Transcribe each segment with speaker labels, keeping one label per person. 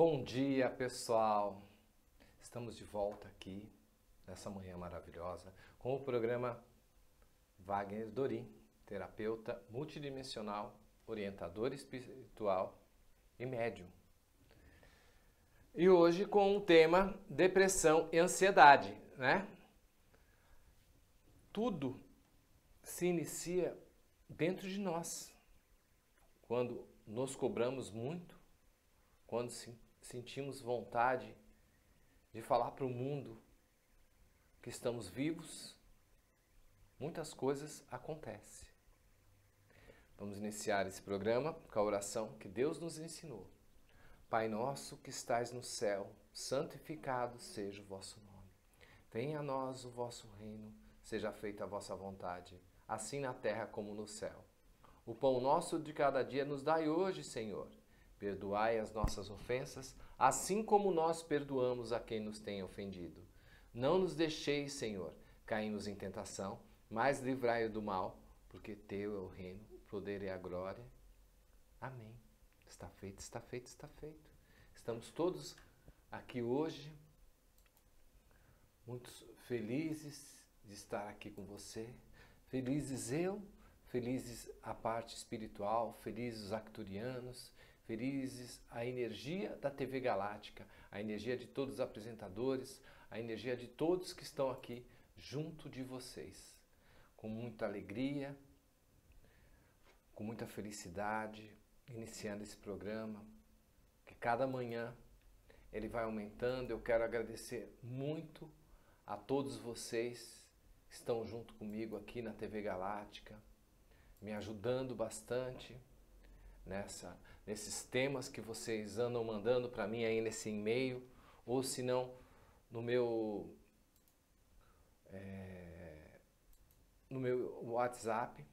Speaker 1: Bom dia, pessoal. Estamos de volta aqui nessa manhã maravilhosa com o programa Wagner Dorim, terapeuta multidimensional, orientador espiritual e médium. E hoje com o tema depressão e ansiedade, né? Tudo se inicia dentro de nós. Quando nos cobramos muito, quando se sentimos vontade de falar para o mundo que estamos vivos, muitas coisas acontecem. Vamos iniciar esse programa com a oração que Deus nos ensinou. Pai nosso que estais no céu, santificado seja o vosso nome. Venha a nós o vosso reino, seja feita a vossa vontade, assim na terra como no céu. O pão nosso de cada dia nos dai hoje, Senhor Perdoai as nossas ofensas, assim como nós perdoamos a quem nos tem ofendido. Não nos deixeis, Senhor, cairmos em tentação, mas livrai-o do mal, porque teu é o reino, o poder e a glória. Amém. Está feito, está feito, está feito. Estamos todos aqui hoje, muito felizes de estar aqui com você. Felizes eu, felizes a parte espiritual, felizes os acturianos, Felizes a energia da TV Galáctica, a energia de todos os apresentadores, a energia de todos que estão aqui junto de vocês. Com muita alegria, com muita felicidade, iniciando esse programa, que cada manhã ele vai aumentando. Eu quero agradecer muito a todos vocês que estão junto comigo aqui na TV Galáctica, me ajudando bastante nessa nesses temas que vocês andam mandando para mim aí nesse e-mail, ou se não, no meu, é, no meu WhatsApp.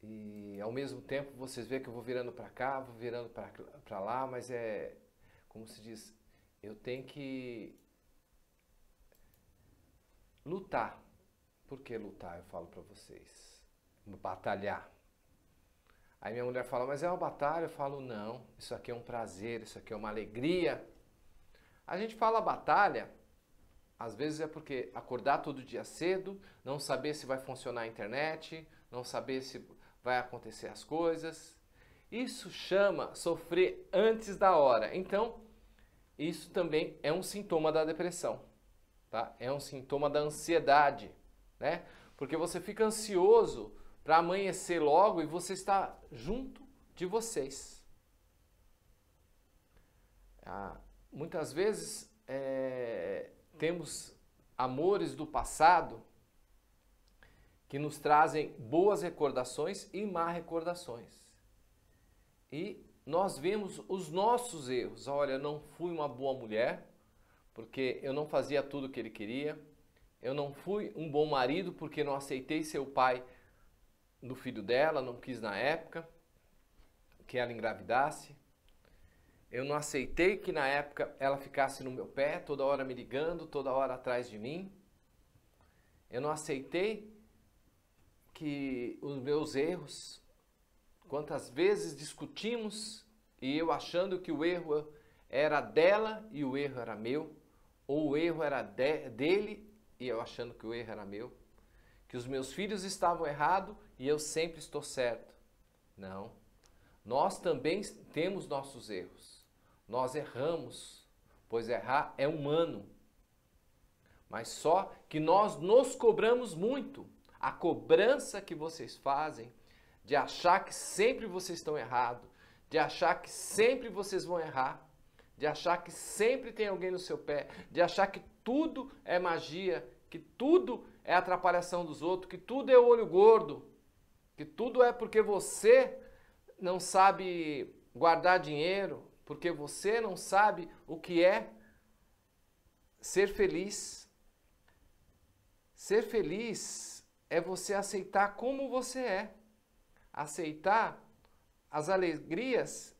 Speaker 1: E ao mesmo tempo vocês veem que eu vou virando para cá, vou virando para lá, mas é, como se diz, eu tenho que lutar. Por que lutar? Eu falo para vocês. Batalhar. Aí minha mulher fala, mas é uma batalha? Eu falo, não, isso aqui é um prazer, isso aqui é uma alegria. A gente fala batalha, às vezes é porque acordar todo dia cedo, não saber se vai funcionar a internet, não saber se vai acontecer as coisas. Isso chama sofrer antes da hora. Então, isso também é um sintoma da depressão, tá? É um sintoma da ansiedade, né? Porque você fica ansioso para amanhecer logo e você está junto de vocês. Ah, muitas vezes é, temos amores do passado que nos trazem boas recordações e má recordações. E nós vemos os nossos erros. Olha, eu não fui uma boa mulher, porque eu não fazia tudo o que ele queria. Eu não fui um bom marido, porque não aceitei seu pai no filho dela, não quis na época que ela engravidasse. Eu não aceitei que na época ela ficasse no meu pé, toda hora me ligando, toda hora atrás de mim. Eu não aceitei que os meus erros, quantas vezes discutimos e eu achando que o erro era dela e o erro era meu, ou o erro era de, dele e eu achando que o erro era meu, que os meus filhos estavam errados e eu sempre estou certo. Não. Nós também temos nossos erros. Nós erramos, pois errar é humano. Mas só que nós nos cobramos muito. A cobrança que vocês fazem de achar que sempre vocês estão errados, de achar que sempre vocês vão errar, de achar que sempre tem alguém no seu pé, de achar que tudo é magia, que tudo é atrapalhação dos outros, que tudo é olho gordo, que tudo é porque você não sabe guardar dinheiro, porque você não sabe o que é ser feliz. Ser feliz é você aceitar como você é, aceitar as alegrias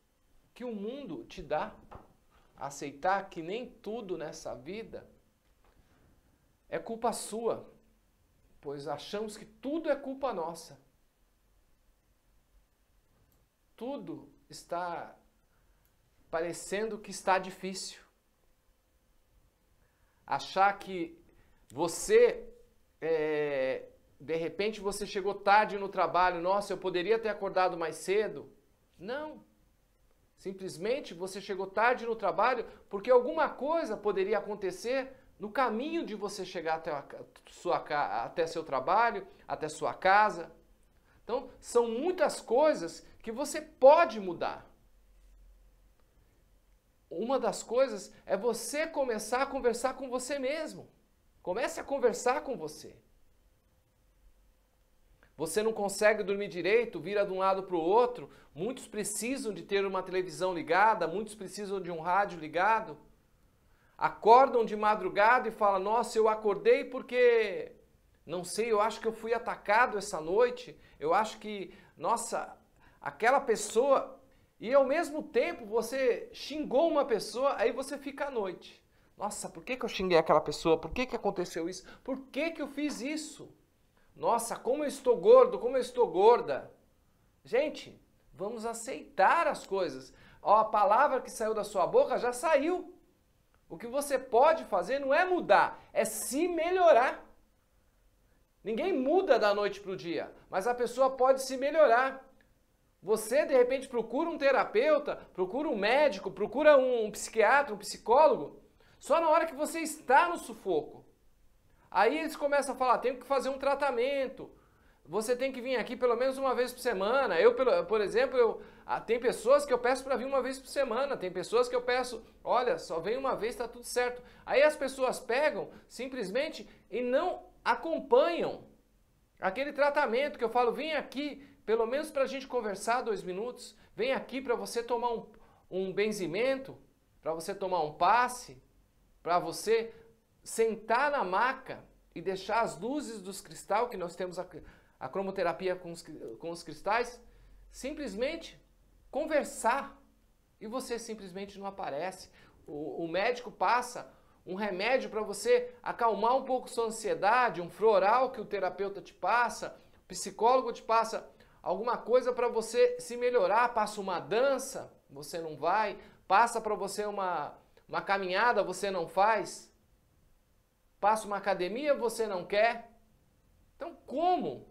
Speaker 1: que o mundo te dá, aceitar que nem tudo nessa vida é culpa sua, pois achamos que tudo é culpa nossa tudo está parecendo que está difícil. Achar que você, é, de repente, você chegou tarde no trabalho, nossa, eu poderia ter acordado mais cedo. Não. Simplesmente você chegou tarde no trabalho porque alguma coisa poderia acontecer no caminho de você chegar até, a, sua, até seu trabalho, até sua casa. Então, são muitas coisas que você pode mudar. Uma das coisas é você começar a conversar com você mesmo. Comece a conversar com você. Você não consegue dormir direito, vira de um lado para o outro. Muitos precisam de ter uma televisão ligada, muitos precisam de um rádio ligado. Acordam de madrugada e falam: Nossa, eu acordei porque não sei, eu acho que eu fui atacado essa noite. Eu acho que, nossa, aquela pessoa e ao mesmo tempo você xingou uma pessoa, aí você fica à noite. Nossa, por que, que eu xinguei aquela pessoa? Por que, que aconteceu isso? Por que, que eu fiz isso? Nossa, como eu estou gordo, como eu estou gorda. Gente, vamos aceitar as coisas. Ó, a palavra que saiu da sua boca já saiu. O que você pode fazer não é mudar, é se melhorar. Ninguém muda da noite para o dia, mas a pessoa pode se melhorar. Você de repente procura um terapeuta, procura um médico, procura um, um psiquiatra, um psicólogo, só na hora que você está no sufoco. Aí eles começam a falar: tenho que fazer um tratamento. Você tem que vir aqui pelo menos uma vez por semana. Eu, por exemplo, eu, ah, tem pessoas que eu peço para vir uma vez por semana, tem pessoas que eu peço, olha, só vem uma vez, está tudo certo. Aí as pessoas pegam simplesmente e não acompanham aquele tratamento que eu falo: vem aqui, pelo menos para a gente conversar dois minutos, vem aqui para você tomar um, um benzimento, para você tomar um passe, para você sentar na maca e deixar as luzes dos cristal, que nós temos a, a cromoterapia com os, com os cristais, simplesmente conversar e você simplesmente não aparece. O, o médico passa um remédio para você acalmar um pouco sua ansiedade, um floral que o terapeuta te passa, o psicólogo te passa alguma coisa para você se melhorar, passa uma dança, você não vai, passa para você uma, uma caminhada, você não faz, passa uma academia, você não quer. Então, como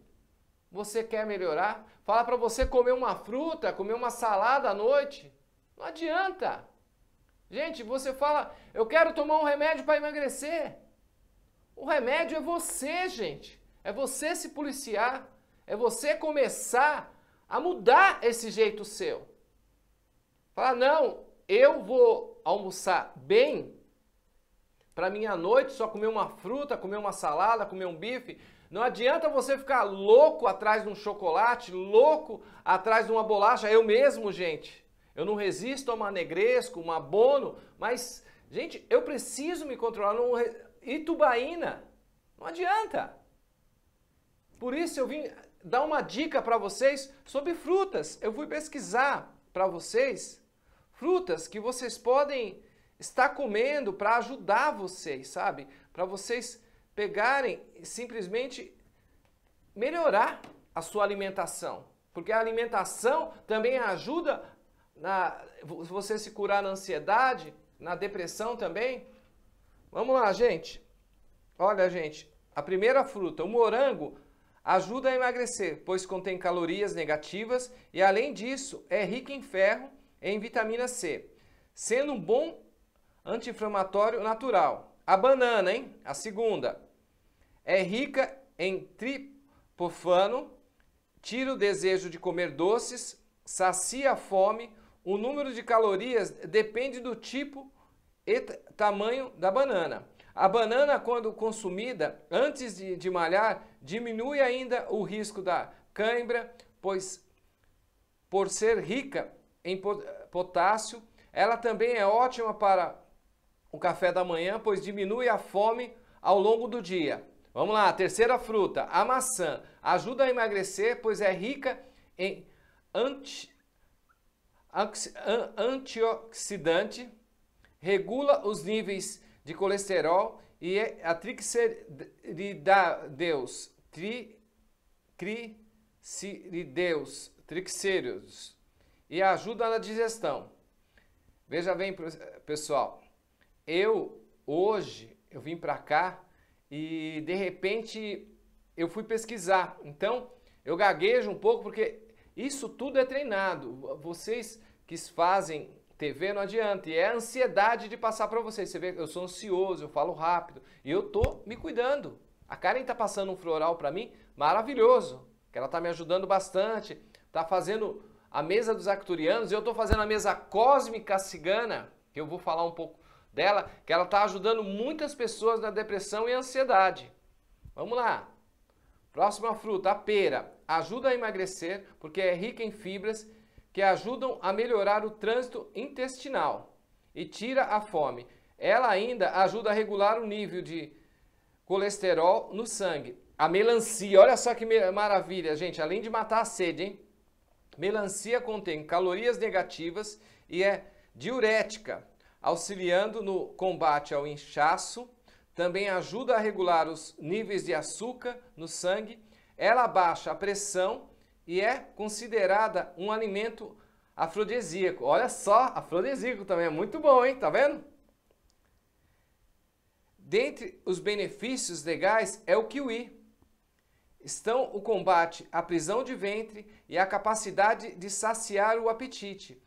Speaker 1: você quer melhorar? Fala para você comer uma fruta, comer uma salada à noite, não adianta. Gente, você fala, eu quero tomar um remédio para emagrecer. O remédio é você, gente. É você se policiar. É você começar a mudar esse jeito seu. Falar, não, eu vou almoçar bem para minha noite só comer uma fruta, comer uma salada, comer um bife. Não adianta você ficar louco atrás de um chocolate, louco atrás de uma bolacha. Eu mesmo, gente. Eu não resisto a uma negresco, uma bono, mas, gente, eu preciso me controlar. Não, Itubaína. Não adianta. Por isso eu vim dar uma dica para vocês sobre frutas. Eu fui pesquisar para vocês frutas que vocês podem estar comendo para ajudar vocês, sabe? Para vocês pegarem e simplesmente melhorar a sua alimentação. Porque a alimentação também ajuda na você se curar na ansiedade, na depressão também. Vamos lá, gente. Olha, gente, a primeira fruta, o morango, Ajuda a emagrecer, pois contém calorias negativas e, além disso, é rica em ferro e em vitamina C, sendo um bom anti-inflamatório natural. A banana, hein? A segunda. É rica em tripofano, tira o desejo de comer doces, sacia a fome. O número de calorias depende do tipo e tamanho da banana. A banana, quando consumida antes de, de malhar, Diminui ainda o risco da cãibra, pois por ser rica em potássio, ela também é ótima para o café da manhã, pois diminui a fome ao longo do dia. Vamos lá, terceira fruta, a maçã. Ajuda a emagrecer, pois é rica em anti, anti, antioxidante, regula os níveis de colesterol e é a Deus tri, cirideus, trixerios, e ajuda na digestão. Veja bem, pessoal, eu hoje, eu vim para cá e de repente eu fui pesquisar. Então, eu gaguejo um pouco porque isso tudo é treinado. Vocês que fazem TV não adianta. E é a ansiedade de passar para vocês. Você vê, eu sou ansioso, eu falo rápido. E eu tô me cuidando. A Karen tá passando um floral para mim maravilhoso. Que ela tá me ajudando bastante. Tá fazendo a mesa dos acturianos. E eu tô fazendo a mesa cósmica cigana. Que eu vou falar um pouco dela. Que ela tá ajudando muitas pessoas na depressão e ansiedade. Vamos lá. Próxima fruta, a pera. Ajuda a emagrecer porque é rica em fibras que ajudam a melhorar o trânsito intestinal e tira a fome. Ela ainda ajuda a regular o nível de colesterol no sangue. A melancia, olha só que maravilha, gente, além de matar a sede, hein? Melancia contém calorias negativas e é diurética, auxiliando no combate ao inchaço, também ajuda a regular os níveis de açúcar no sangue, ela abaixa a pressão e é considerada um alimento afrodisíaco. Olha só, afrodisíaco também é muito bom, hein? Tá vendo? Dentre os benefícios legais é o kiwi. Estão o combate à prisão de ventre e a capacidade de saciar o apetite.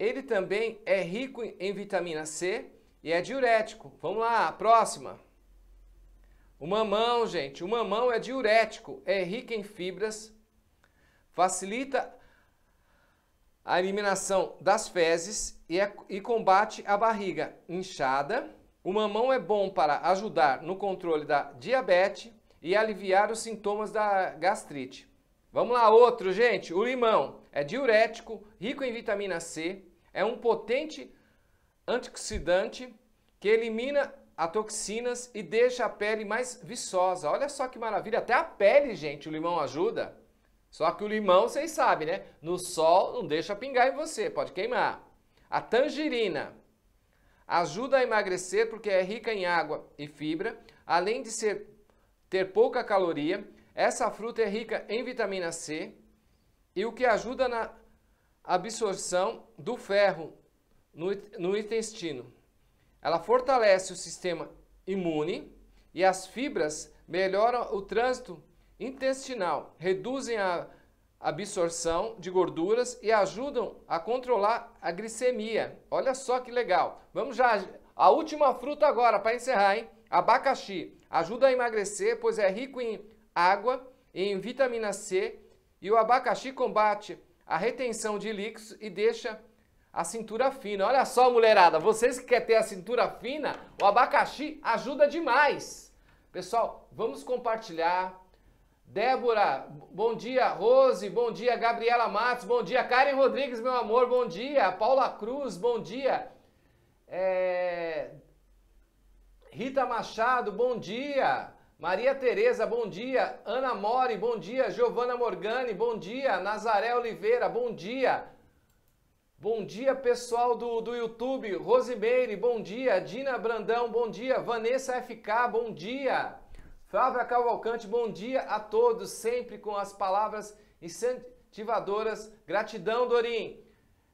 Speaker 1: Ele também é rico em vitamina C e é diurético. Vamos lá, próxima. O mamão, gente, o mamão é diurético, é rico em fibras, facilita a eliminação das fezes e, é, e combate a barriga inchada. O mamão é bom para ajudar no controle da diabetes e aliviar os sintomas da gastrite. Vamos lá, outro, gente. O limão é diurético, rico em vitamina C, é um potente antioxidante que elimina as toxinas e deixa a pele mais viçosa. Olha só que maravilha, até a pele, gente, o limão ajuda. Só que o limão, vocês sabem, né? No sol não deixa pingar em você, pode queimar. A tangerina ajuda a emagrecer porque é rica em água e fibra, além de ser, ter pouca caloria. Essa fruta é rica em vitamina C e o que ajuda na absorção do ferro no, no intestino. Ela fortalece o sistema imune e as fibras melhoram o trânsito intestinal, reduzem a absorção de gorduras e ajudam a controlar a glicemia. Olha só que legal. Vamos já a última fruta agora para encerrar, hein? Abacaxi. Ajuda a emagrecer, pois é rico em água e em vitamina C, e o abacaxi combate a retenção de líquidos e deixa a cintura fina. Olha só, mulherada, vocês que querem ter a cintura fina, o abacaxi ajuda demais. Pessoal, vamos compartilhar, Débora, bom dia. Rose, bom dia. Gabriela Matos, bom dia. Karen Rodrigues, meu amor, bom dia. Paula Cruz, bom dia. É... Rita Machado, bom dia. Maria Tereza, bom dia. Ana Mori, bom dia. Giovana Morgani, bom dia. Nazaré Oliveira, bom dia. Bom dia, pessoal do, do YouTube. Rosimeire, bom dia. Dina Brandão, bom dia. Vanessa FK, bom dia. Flávia Cavalcante, bom dia a todos, sempre com as palavras incentivadoras. Gratidão, Dorim.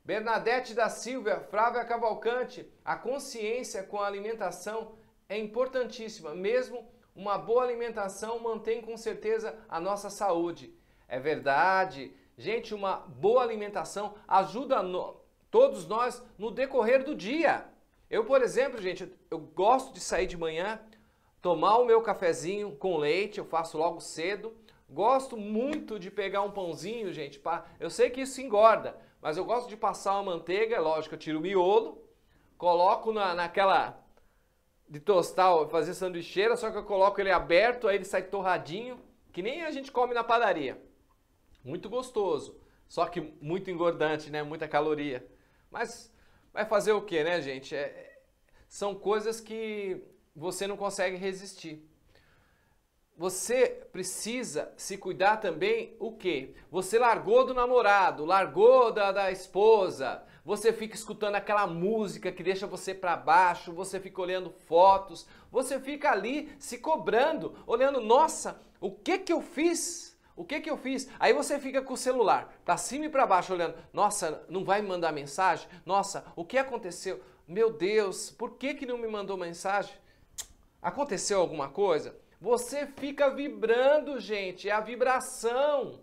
Speaker 1: Bernadette da Silva, Flávia Cavalcante, a consciência com a alimentação é importantíssima. Mesmo uma boa alimentação mantém com certeza a nossa saúde. É verdade. Gente, uma boa alimentação ajuda no, todos nós no decorrer do dia. Eu, por exemplo, gente, eu, eu gosto de sair de manhã tomar o meu cafezinho com leite, eu faço logo cedo. Gosto muito de pegar um pãozinho, gente. Pra... Eu sei que isso engorda, mas eu gosto de passar uma manteiga, lógico, eu tiro o miolo, coloco na, naquela de tostar, fazer sanduicheira, só que eu coloco ele aberto, aí ele sai torradinho, que nem a gente come na padaria. Muito gostoso, só que muito engordante, né? Muita caloria. Mas vai fazer o que, né, gente? É... são coisas que você não consegue resistir. Você precisa se cuidar também o quê? Você largou do namorado, largou da, da esposa, você fica escutando aquela música que deixa você para baixo, você fica olhando fotos, você fica ali se cobrando, olhando, nossa, o que que eu fiz? O que que eu fiz? Aí você fica com o celular para cima e para baixo olhando, nossa, não vai me mandar mensagem? Nossa, o que aconteceu? Meu Deus, por que que não me mandou mensagem? aconteceu alguma coisa, você fica vibrando, gente, é a vibração.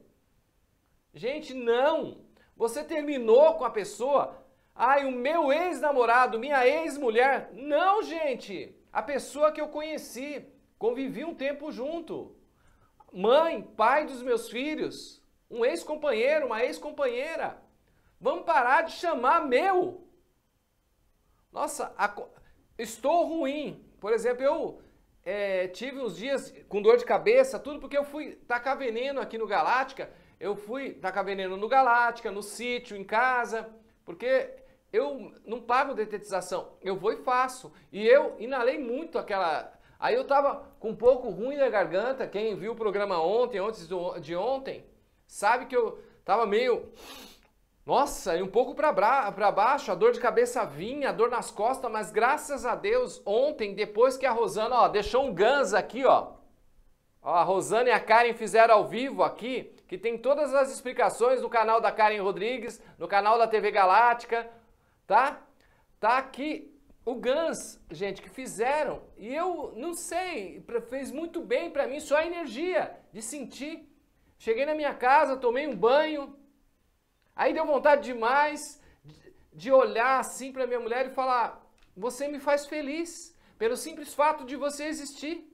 Speaker 1: Gente, não! Você terminou com a pessoa? Ai, o meu ex-namorado, minha ex-mulher? Não, gente! A pessoa que eu conheci, convivi um tempo junto. Mãe, pai dos meus filhos, um ex-companheiro, uma ex-companheira. Vamos parar de chamar meu. Nossa, a... estou ruim. Por exemplo, eu é, tive uns dias com dor de cabeça, tudo porque eu fui tacar veneno aqui no Galáctica. Eu fui tacar veneno no Galáctica, no sítio, em casa, porque eu não pago detetização. Eu vou e faço. E eu inalei muito aquela. Aí eu tava com um pouco ruim na garganta. Quem viu o programa ontem, antes de ontem, sabe que eu tava meio nossa, e um pouco para baixo, a dor de cabeça vinha, a dor nas costas, mas graças a Deus, ontem, depois que a Rosana, ó, deixou um gans aqui, ó. ó. A Rosana e a Karen fizeram ao vivo aqui, que tem todas as explicações no canal da Karen Rodrigues, no canal da TV Galáctica, tá? Tá aqui o gans, gente, que fizeram. E eu não sei, fez muito bem para mim, só a energia de sentir. Cheguei na minha casa, tomei um banho, Aí deu vontade demais de olhar assim para minha mulher e falar: Você me faz feliz pelo simples fato de você existir.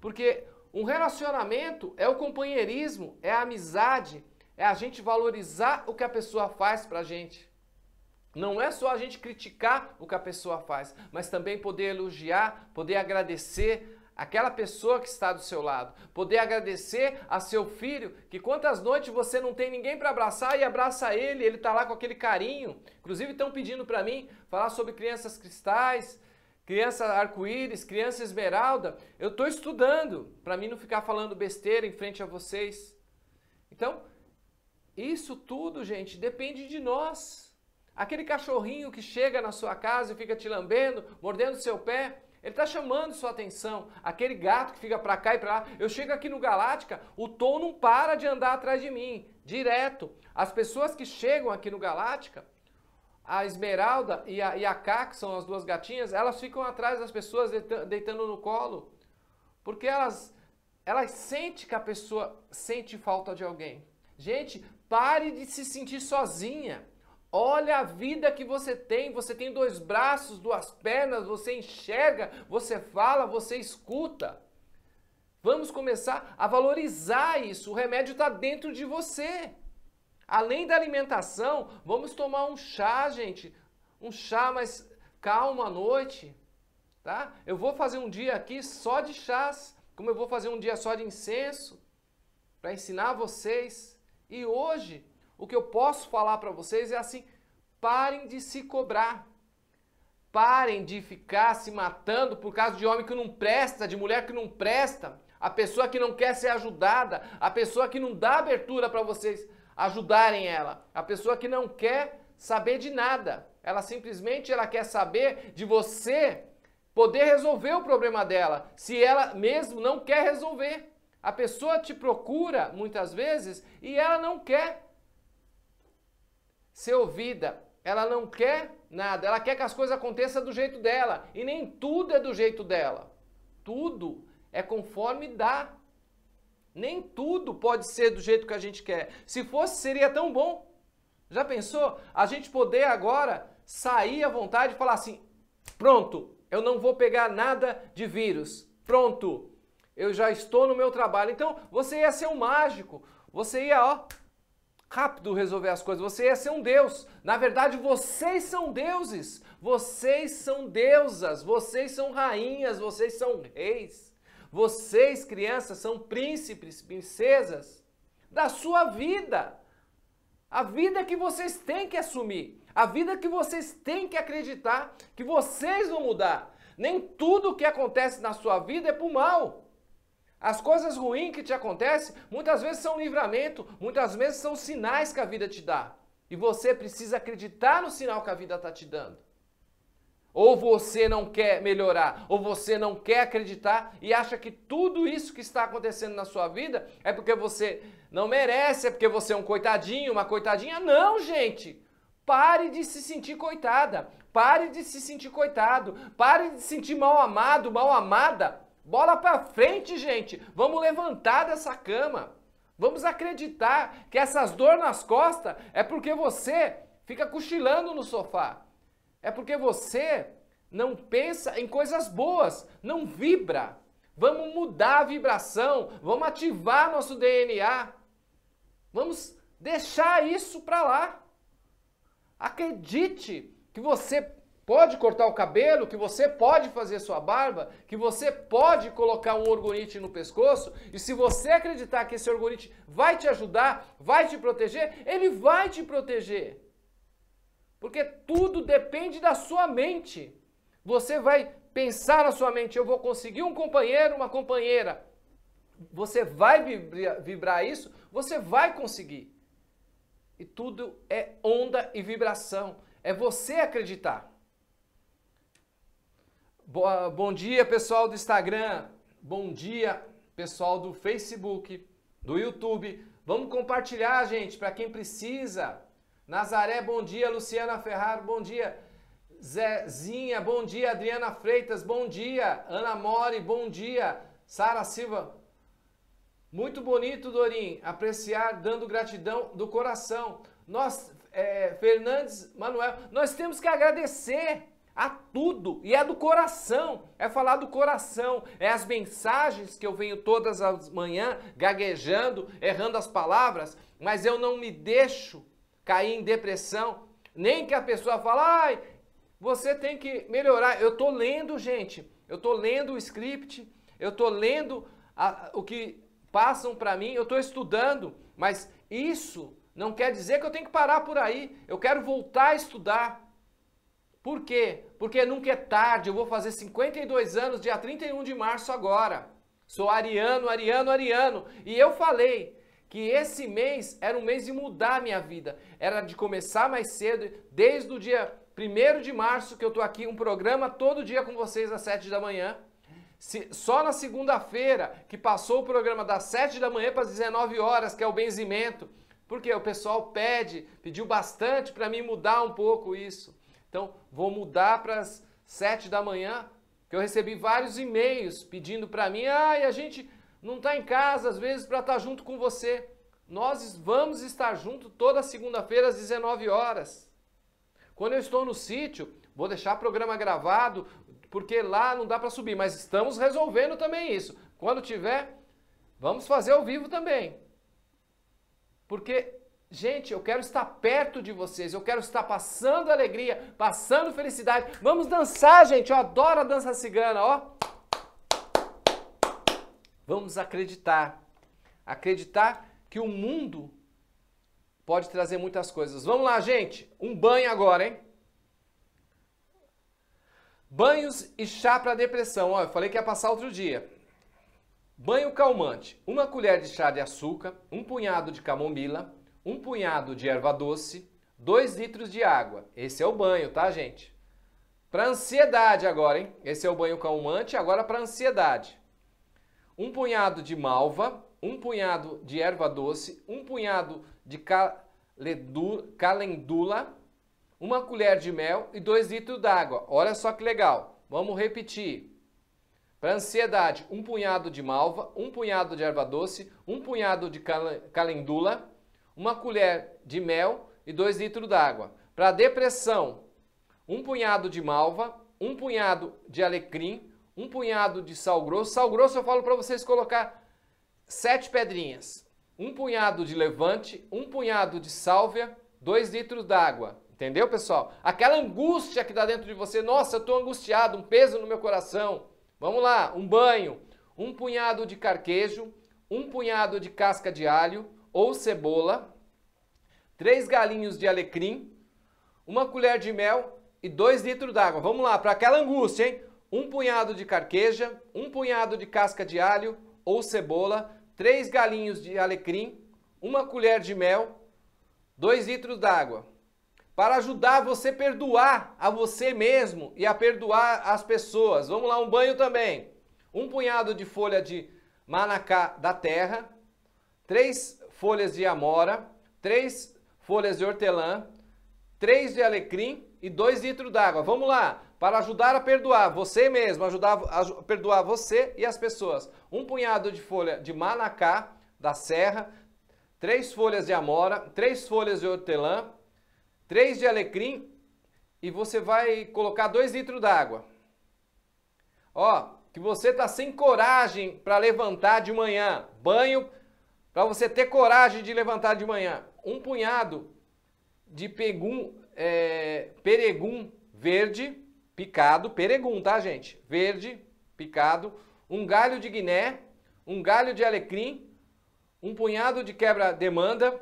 Speaker 1: Porque um relacionamento é o companheirismo, é a amizade, é a gente valorizar o que a pessoa faz para a gente. Não é só a gente criticar o que a pessoa faz, mas também poder elogiar, poder agradecer, aquela pessoa que está do seu lado, poder agradecer a seu filho, que quantas noites você não tem ninguém para abraçar e abraça ele, ele está lá com aquele carinho. Inclusive estão pedindo para mim falar sobre crianças cristais, criança arco-íris, criança esmeralda. Eu estou estudando para mim não ficar falando besteira em frente a vocês. Então, isso tudo, gente, depende de nós. Aquele cachorrinho que chega na sua casa e fica te lambendo, mordendo seu pé, ele está chamando sua atenção. Aquele gato que fica para cá e para lá. Eu chego aqui no Galáctica, o Tom não para de andar atrás de mim, direto. As pessoas que chegam aqui no Galáctica, a Esmeralda e a, e a que são as duas gatinhas, elas ficam atrás das pessoas deitando no colo. Porque elas, elas sentem que a pessoa sente falta de alguém. Gente, pare de se sentir sozinha. Olha a vida que você tem. Você tem dois braços, duas pernas, você enxerga, você fala, você escuta. Vamos começar a valorizar isso. O remédio está dentro de você. Além da alimentação, vamos tomar um chá, gente. Um chá mais calmo à noite, tá? Eu vou fazer um dia aqui só de chás, como eu vou fazer um dia só de incenso, para ensinar vocês. E hoje o que eu posso falar para vocês é assim: parem de se cobrar. Parem de ficar se matando por causa de homem que não presta, de mulher que não presta, a pessoa que não quer ser ajudada, a pessoa que não dá abertura para vocês ajudarem ela, a pessoa que não quer saber de nada. Ela simplesmente ela quer saber de você poder resolver o problema dela, se ela mesmo não quer resolver. A pessoa te procura muitas vezes e ela não quer ser ouvida. Ela não quer nada, ela quer que as coisas aconteçam do jeito dela. E nem tudo é do jeito dela. Tudo é conforme dá. Nem tudo pode ser do jeito que a gente quer. Se fosse, seria tão bom. Já pensou? A gente poder agora sair à vontade e falar assim: pronto, eu não vou pegar nada de vírus. Pronto, eu já estou no meu trabalho. Então você ia ser um mágico. Você ia, ó, rápido resolver as coisas. Você ia ser um deus. Na verdade, vocês são deuses. Vocês são deusas. Vocês são rainhas. Vocês são reis. Vocês, crianças, são príncipes, princesas da sua vida. A vida que vocês têm que assumir. A vida que vocês têm que acreditar que vocês vão mudar. Nem tudo o que acontece na sua vida é por mal. As coisas ruins que te acontecem muitas vezes são livramento, muitas vezes são sinais que a vida te dá. E você precisa acreditar no sinal que a vida está te dando. Ou você não quer melhorar, ou você não quer acreditar e acha que tudo isso que está acontecendo na sua vida é porque você não merece, é porque você é um coitadinho, uma coitadinha. Não, gente! Pare de se sentir coitada, pare de se sentir coitado, pare de se sentir mal amado, mal amada Bola para frente, gente. Vamos levantar dessa cama. Vamos acreditar que essas dor nas costas é porque você fica cochilando no sofá. É porque você não pensa em coisas boas, não vibra. Vamos mudar a vibração, vamos ativar nosso DNA. Vamos deixar isso para lá. Acredite que você pode cortar o cabelo, que você pode fazer sua barba, que você pode colocar um orgonite no pescoço, e se você acreditar que esse orgonite vai te ajudar, vai te proteger, ele vai te proteger. Porque tudo depende da sua mente. Você vai pensar na sua mente, eu vou conseguir um companheiro, uma companheira. Você vai vibrar, vibrar isso, você vai conseguir. E tudo é onda e vibração. É você acreditar. Boa, bom dia, pessoal do Instagram. Bom dia, pessoal do Facebook, do YouTube. Vamos compartilhar, gente, para quem precisa. Nazaré, bom dia. Luciana Ferraro, bom dia. Zezinha, bom dia. Adriana Freitas, bom dia. Ana Mori, bom dia. Sara Silva, muito bonito, Dorim. Apreciar, dando gratidão do coração. Nós, é, Fernandes Manuel, nós temos que agradecer a tudo e é do coração, é falar do coração, é as mensagens que eu venho todas as manhãs gaguejando, errando as palavras, mas eu não me deixo cair em depressão, nem que a pessoa fale, ai, você tem que melhorar. Eu tô lendo, gente, eu tô lendo o script, eu tô lendo a, o que passam para mim, eu tô estudando, mas isso não quer dizer que eu tenho que parar por aí. Eu quero voltar a estudar. Por quê? Porque nunca é tarde. Eu vou fazer 52 anos dia 31 de março agora. Sou ariano, ariano, ariano. E eu falei que esse mês era um mês de mudar a minha vida. Era de começar mais cedo, desde o dia 1 de março, que eu tô aqui, um programa todo dia com vocês às 7 da manhã. Se, só na segunda-feira, que passou o programa das 7 da manhã para as 19 horas, que é o benzimento. Porque o pessoal pede, pediu bastante para mim mudar um pouco isso. Então, vou mudar para as 7 da manhã, que eu recebi vários e-mails pedindo para mim, ah, a gente não está em casa às vezes para estar tá junto com você. Nós vamos estar junto toda segunda-feira às 19 horas. Quando eu estou no sítio, vou deixar o programa gravado, porque lá não dá para subir, mas estamos resolvendo também isso. Quando tiver, vamos fazer ao vivo também. Porque Gente, eu quero estar perto de vocês, eu quero estar passando alegria, passando felicidade. Vamos dançar, gente, eu adoro a dança cigana, ó. Vamos acreditar. Acreditar que o mundo pode trazer muitas coisas. Vamos lá, gente, um banho agora, hein? Banhos e chá para depressão. Ó, eu falei que ia passar outro dia. Banho calmante. Uma colher de chá de açúcar, um punhado de camomila, um punhado de erva doce, 2 litros de água. Esse é o banho, tá, gente? Para ansiedade agora, hein? Esse é o banho calmante, agora para ansiedade. Um punhado de malva, um punhado de erva doce, um punhado de calendula, uma colher de mel e 2 litros d'água. Olha só que legal. Vamos repetir. Para ansiedade, um punhado de malva, um punhado de erva doce, um punhado de calendula, uma colher de mel e 2 litros d'água. Para depressão, um punhado de malva, um punhado de alecrim, um punhado de sal grosso. Sal grosso eu falo para vocês colocar sete pedrinhas, um punhado de levante, um punhado de sálvia, 2 litros d'água. Entendeu, pessoal? Aquela angústia que está dentro de você, nossa, eu estou angustiado, um peso no meu coração. Vamos lá, um banho, um punhado de carquejo, um punhado de casca de alho, ou cebola, três galinhos de alecrim, uma colher de mel e dois litros d'água. Vamos lá, para aquela angústia, hein? Um punhado de carqueja, um punhado de casca de alho ou cebola, três galinhos de alecrim, uma colher de mel, dois litros d'água. Para ajudar você a perdoar a você mesmo e a perdoar as pessoas. Vamos lá, um banho também. Um punhado de folha de manacá da terra, três folhas de amora, 3 folhas de hortelã, 3 de alecrim e 2 litros d'água. Vamos lá, para ajudar a perdoar você mesmo, ajudar a perdoar você e as pessoas. Um punhado de folha de manacá da serra, 3 folhas de amora, 3 folhas de hortelã, 3 de alecrim e você vai colocar 2 litros d'água. Ó, que você tá sem coragem para levantar de manhã. Banho para você ter coragem de levantar de manhã, um punhado de pegum, é, peregum verde picado, peregum, tá, gente? Verde picado, um galho de guiné, um galho de alecrim, um punhado de quebra-demanda,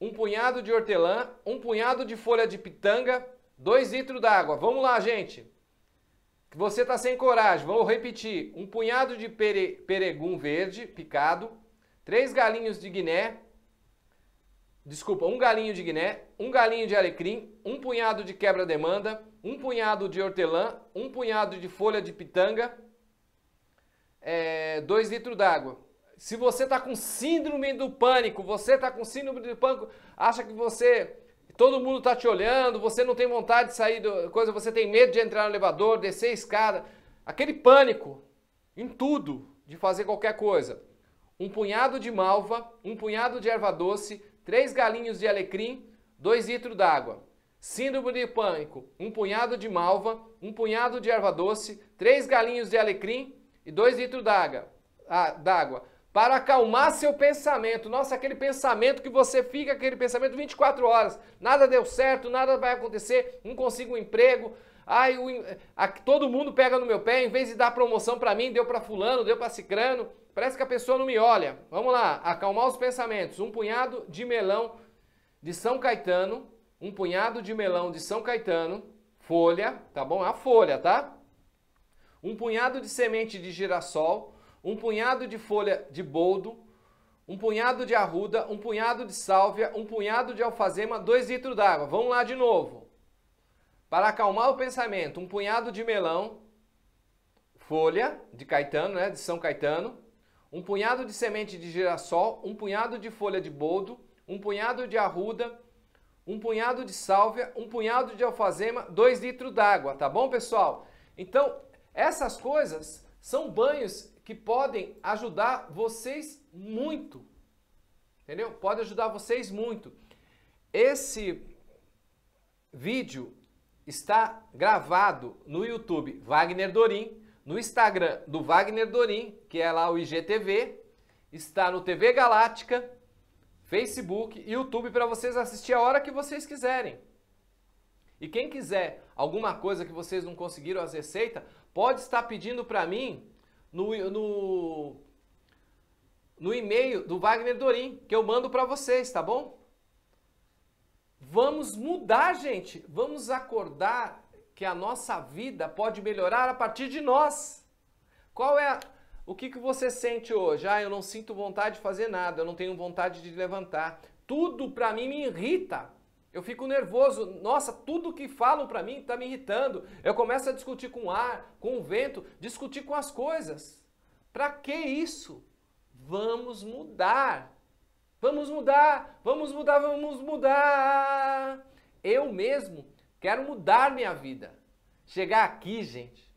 Speaker 1: um punhado de hortelã, um punhado de folha de pitanga, dois litros d'água. Vamos lá, gente. Você está sem coragem. Vou repetir. Um punhado de pere, peregum verde picado, Três galinhos de Guiné, desculpa, um galinho de Guiné, um galinho de alecrim, um punhado de quebra-demanda, um punhado de hortelã, um punhado de folha de pitanga, é, dois litros d'água. Se você está com síndrome do pânico, você está com síndrome do pânico, acha que você todo mundo está te olhando, você não tem vontade de sair do, coisa, você tem medo de entrar no elevador, descer a escada, aquele pânico em tudo de fazer qualquer coisa um punhado de malva, um punhado de erva doce, três galinhos de alecrim, dois litros d'água. Síndrome de pânico, um punhado de malva, um punhado de erva doce, três galinhos de alecrim e dois litros d'água. Ah, d'água. Para acalmar seu pensamento. Nossa, aquele pensamento que você fica, aquele pensamento 24 horas. Nada deu certo, nada vai acontecer, não consigo um emprego, Ai, o, a, todo mundo pega no meu pé, em vez de dar promoção para mim, deu para fulano, deu para cicrano. Parece que a pessoa não me olha. Vamos lá, acalmar os pensamentos. Um punhado de melão de São Caetano, um punhado de melão de São Caetano, folha, tá bom? A folha, tá? Um punhado de semente de girassol, um punhado de folha de boldo, um punhado de arruda, um punhado de sálvia, um punhado de alfazema, dois litros d'água. Vamos lá de novo. Para acalmar o pensamento, um punhado de melão, folha de Caetano, né, de São Caetano, um punhado de semente de girassol, um punhado de folha de boldo, um punhado de arruda, um punhado de sálvia, um punhado de alfazema, 2 litros d'água, tá bom, pessoal? Então, essas coisas são banhos que podem ajudar vocês muito. Entendeu? Pode ajudar vocês muito. Esse vídeo está gravado no YouTube Wagner Dorim, no Instagram do Wagner Dorim, que é lá o IGTV, está no TV Galáctica, Facebook, YouTube para vocês assistir a hora que vocês quiserem. E quem quiser alguma coisa que vocês não conseguiram as receitas, pode estar pedindo para mim no, no, no e-mail do Wagner Dorim, que eu mando para vocês, tá bom? Vamos mudar, gente. Vamos acordar que a nossa vida pode melhorar a partir de nós. Qual é a... o que, que você sente hoje? Ah, eu não sinto vontade de fazer nada, eu não tenho vontade de levantar. Tudo para mim me irrita. Eu fico nervoso. Nossa, tudo que falam para mim está me irritando. Eu começo a discutir com o ar, com o vento, discutir com as coisas. Para que isso? Vamos mudar. Vamos mudar, vamos mudar, vamos mudar. Eu mesmo Quero mudar minha vida. Chegar aqui, gente,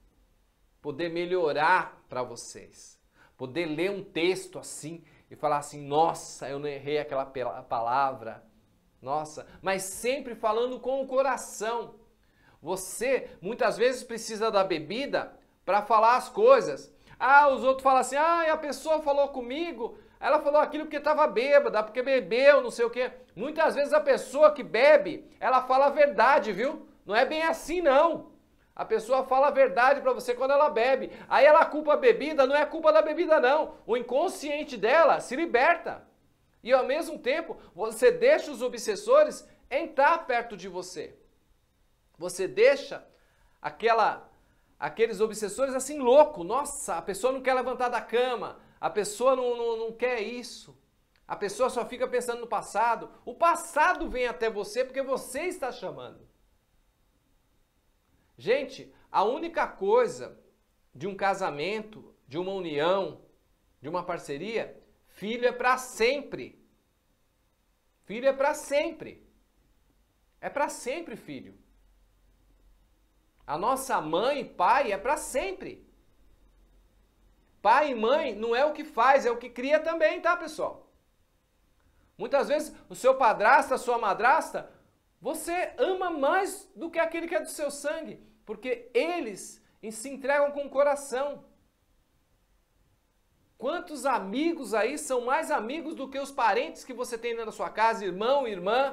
Speaker 1: poder melhorar para vocês. Poder ler um texto assim e falar assim: nossa, eu não errei aquela palavra. Nossa, mas sempre falando com o coração. Você muitas vezes precisa da bebida para falar as coisas. Ah, os outros falam assim: ah, a pessoa falou comigo, ela falou aquilo porque estava bêbada, porque bebeu, não sei o quê. Muitas vezes a pessoa que bebe, ela fala a verdade, viu? Não é bem assim, não. A pessoa fala a verdade para você quando ela bebe. Aí ela culpa a bebida, não é culpa da bebida, não. O inconsciente dela se liberta. E ao mesmo tempo, você deixa os obsessores entrar perto de você. Você deixa aquela aqueles obsessores assim louco. Nossa, a pessoa não quer levantar da cama, a pessoa não, não, não quer isso. A pessoa só fica pensando no passado. O passado vem até você porque você está chamando. Gente, a única coisa de um casamento, de uma união, de uma parceria, filho é para sempre. Filho é para sempre. É para sempre, filho. A nossa mãe e pai é para sempre. Pai e mãe não é o que faz, é o que cria também, tá, pessoal? Muitas vezes o seu padrasto a sua madrasta, você ama mais do que aquele que é do seu sangue, porque eles se entregam com o coração. Quantos amigos aí são mais amigos do que os parentes que você tem na sua casa, irmão, irmã?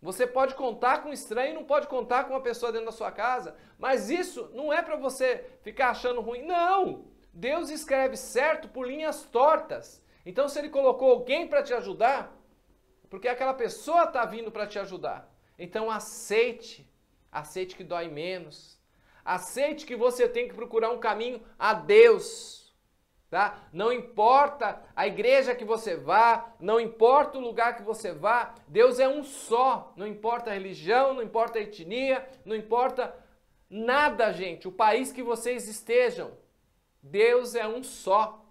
Speaker 1: Você pode contar com um estranho, não pode contar com uma pessoa dentro da sua casa, mas isso não é para você ficar achando ruim, não. Deus escreve certo por linhas tortas. Então, se ele colocou alguém para te ajudar, porque aquela pessoa está vindo para te ajudar. Então, aceite. Aceite que dói menos. Aceite que você tem que procurar um caminho a Deus. Tá? Não importa a igreja que você vá, não importa o lugar que você vá, Deus é um só. Não importa a religião, não importa a etnia, não importa nada, gente. O país que vocês estejam, Deus é um só.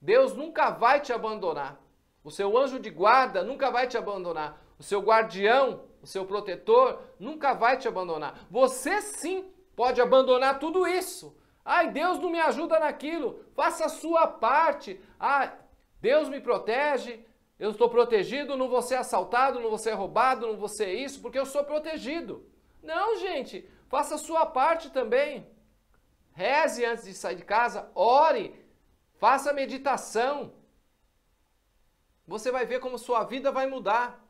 Speaker 1: Deus nunca vai te abandonar. O seu anjo de guarda nunca vai te abandonar. O seu guardião, o seu protetor, nunca vai te abandonar. Você sim pode abandonar tudo isso. Ai, Deus não me ajuda naquilo. Faça a sua parte. Ai, Deus me protege. Eu estou protegido, não vou ser assaltado, não vou ser roubado, não vou ser isso, porque eu sou protegido. Não, gente, faça a sua parte também. Reze antes de sair de casa, ore, faça meditação. Você vai ver como sua vida vai mudar.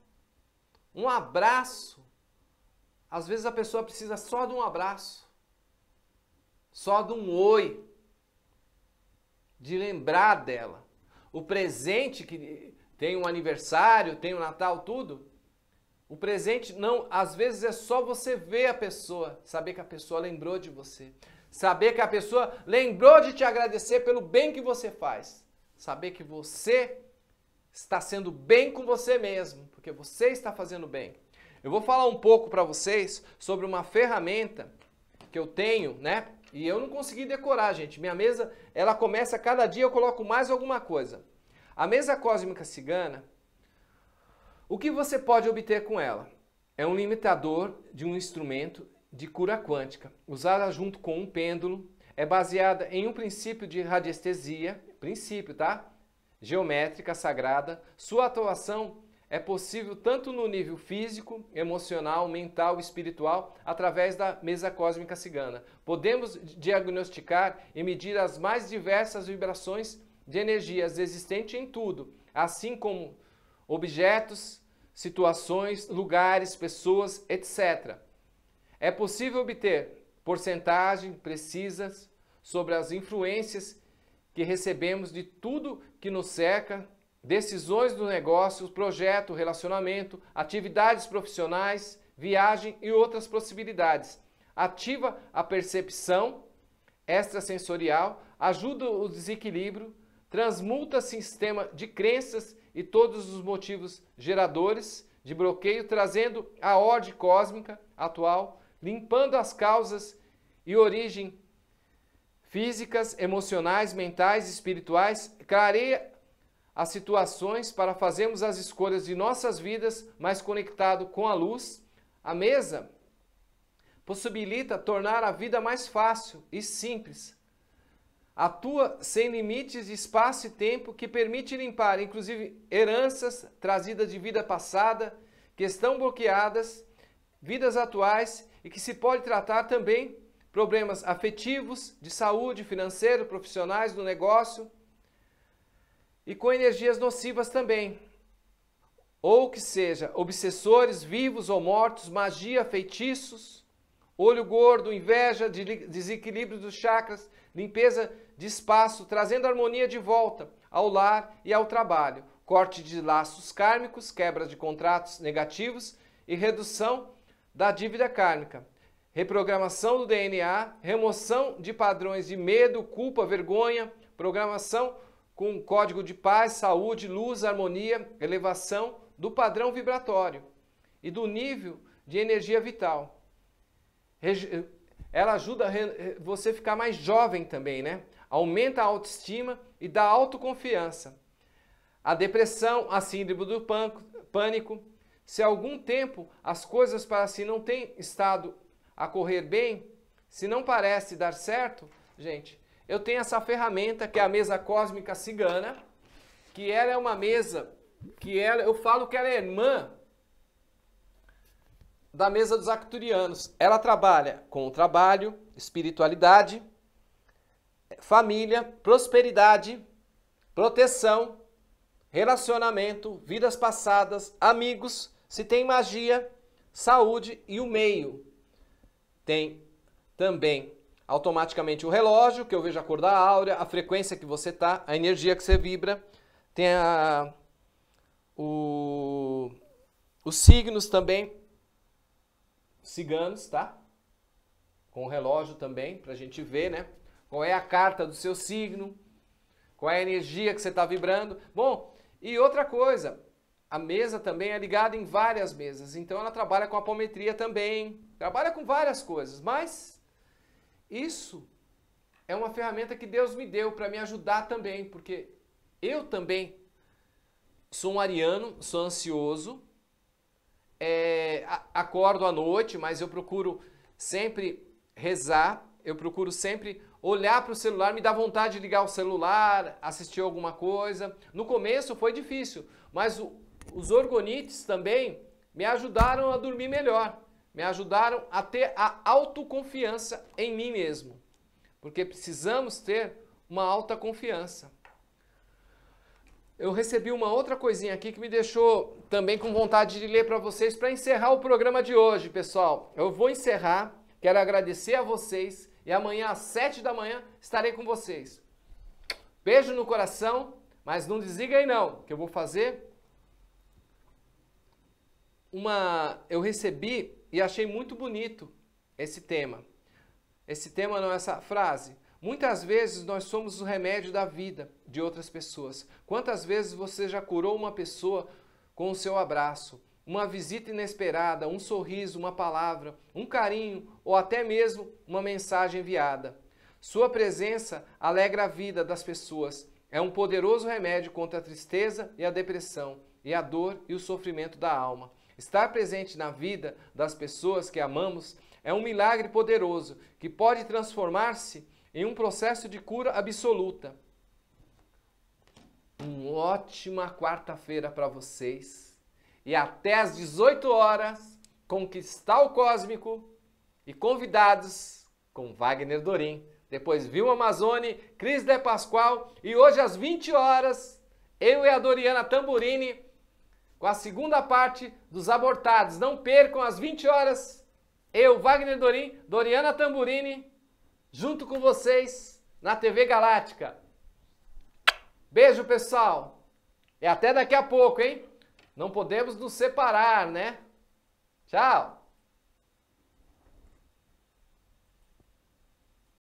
Speaker 1: Um abraço. Às vezes a pessoa precisa só de um abraço, só de um oi, de lembrar dela. O presente que tem um aniversário, tem o um Natal, tudo, o presente não, às vezes é só você ver a pessoa, saber que a pessoa lembrou de você. Saber que a pessoa lembrou de te agradecer pelo bem que você faz. Saber que você está sendo bem com você mesmo, porque você está fazendo bem. Eu vou falar um pouco para vocês sobre uma ferramenta que eu tenho, né? E eu não consegui decorar, gente. Minha mesa, ela começa cada dia eu coloco mais alguma coisa. A mesa cósmica cigana, o que você pode obter com ela? É um limitador de um instrumento de cura quântica, usada junto com um pêndulo, é baseada em um princípio de radiestesia, princípio, tá? Geométrica sagrada. Sua atuação é possível tanto no nível físico, emocional, mental espiritual, através da mesa cósmica cigana. Podemos diagnosticar e medir as mais diversas vibrações de energias existentes em tudo, assim como objetos, situações, lugares, pessoas, etc. É possível obter porcentagens precisas sobre as influências que recebemos de tudo que nos cerca, decisões do negócio, projeto, relacionamento, atividades profissionais, viagem e outras possibilidades. Ativa a percepção extrasensorial, ajuda o desequilíbrio, transmuta sistema de crenças e todos os motivos geradores de bloqueio, trazendo a ordem cósmica atual limpando as causas e origem físicas, emocionais, mentais, espirituais, clareia as situações para fazermos as escolhas de nossas vidas mais conectado com a luz. A mesa possibilita tornar a vida mais fácil e simples. Atua sem limites de espaço e tempo que permite limpar, inclusive, heranças trazidas de vida passada, que estão bloqueadas, vidas atuais e que se pode tratar também problemas afetivos, de saúde, financeiro, profissionais, do negócio e com energias nocivas também. Ou que seja, obsessores vivos ou mortos, magia, feitiços, olho gordo, inveja, desequilíbrio dos chakras, limpeza de espaço, trazendo harmonia de volta ao lar e ao trabalho, corte de laços kármicos, quebra de contratos negativos e redução da dívida kármica. Reprogramação do DNA, remoção de padrões de medo, culpa, vergonha, programação com código de paz, saúde, luz, harmonia, elevação do padrão vibratório e do nível de energia vital. Ela ajuda você a ficar mais jovem também, né? Aumenta a autoestima e dá autoconfiança. A depressão, a síndrome do pânico, se há algum tempo as coisas para si não têm estado a correr bem, se não parece dar certo, gente, eu tenho essa ferramenta que é a mesa cósmica cigana, que ela é uma mesa que ela, eu falo que ela é irmã da mesa dos acturianos. Ela trabalha com o trabalho, espiritualidade, família, prosperidade, proteção, relacionamento, vidas passadas, amigos se tem magia, saúde e o meio. Tem também automaticamente o relógio, que eu vejo a cor da áurea, a frequência que você tá, a energia que você vibra. Tem a, o, os signos também, ciganos, tá? Com o relógio também, para a gente ver, né? Qual é a carta do seu signo, qual é a energia que você está vibrando. Bom, e outra coisa, a mesa também é ligada em várias mesas, então ela trabalha com apometria também, trabalha com várias coisas, mas isso é uma ferramenta que Deus me deu para me ajudar também, porque eu também sou um ariano, sou ansioso, é, acordo à noite, mas eu procuro sempre rezar, eu procuro sempre olhar para o celular, me dá vontade de ligar o celular, assistir alguma coisa. No começo foi difícil, mas o, os orgonites também me ajudaram a dormir melhor, me ajudaram a ter a autoconfiança em mim mesmo, porque precisamos ter uma alta confiança. Eu recebi uma outra coisinha aqui que me deixou também com vontade de ler para vocês para encerrar o programa de hoje, pessoal. Eu vou encerrar, quero agradecer a vocês e amanhã às 7 da manhã estarei com vocês. Beijo no coração, mas não desliga aí não, que eu vou fazer uma, eu recebi e achei muito bonito esse tema. Esse tema não é essa frase. Muitas vezes nós somos o remédio da vida de outras pessoas. Quantas vezes você já curou uma pessoa com o seu abraço, uma visita inesperada, um sorriso, uma palavra, um carinho ou até mesmo uma mensagem enviada? Sua presença alegra a vida das pessoas. É um poderoso remédio contra a tristeza e a depressão, e a dor e o sofrimento da alma. Estar presente na vida das pessoas que amamos é um milagre poderoso que pode transformar-se em um processo de cura absoluta. Uma ótima quarta-feira para vocês e até às 18 horas, Conquistar o Cósmico e convidados com Wagner Dorim. Depois Viu Amazônia, Cris De Pascoal e hoje às 20 horas, eu e a Doriana Tamburini com a segunda parte dos abortados. Não percam às 20 horas. Eu, Wagner Dorim, Doriana Tamburini, junto com vocês na TV Galáctica. Beijo, pessoal. E até daqui a pouco, hein? Não podemos nos separar, né? Tchau.